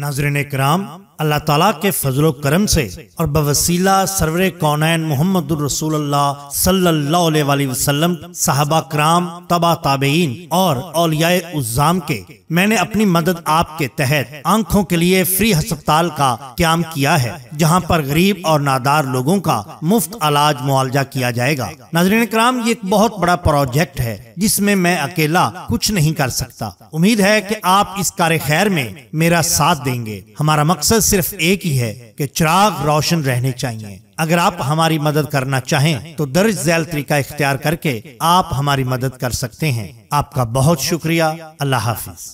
नाजरन कराम अल्लाह तला के फजलो करम से और बवसीला सरवर कौनैन मोहम्मद साहबा कराम तबा ताबेन और औलियाए उजाम के मैंने अपनी मदद आपके तहत आंखों के लिए फ्री हस्पताल का क्याम किया है जहाँ पर गरीब और नादार लोगों का मुफ्त इलाज मुआवजा किया जाएगा नजर कराम ये एक बहुत बड़ा प्रोजेक्ट है जिसमें मैं अकेला कुछ नहीं कर सकता उम्मीद है कि आप इस कार्य खैर में मेरा साथ देंगे हमारा मकसद सिर्फ एक ही है कि चिराग रोशन रहने चाहिए अगर आप हमारी मदद करना चाहें तो दर्ज जैल तरीका इख्तियार करके आप हमारी मदद कर सकते हैं आपका बहुत शुक्रिया अल्लाह हाफिज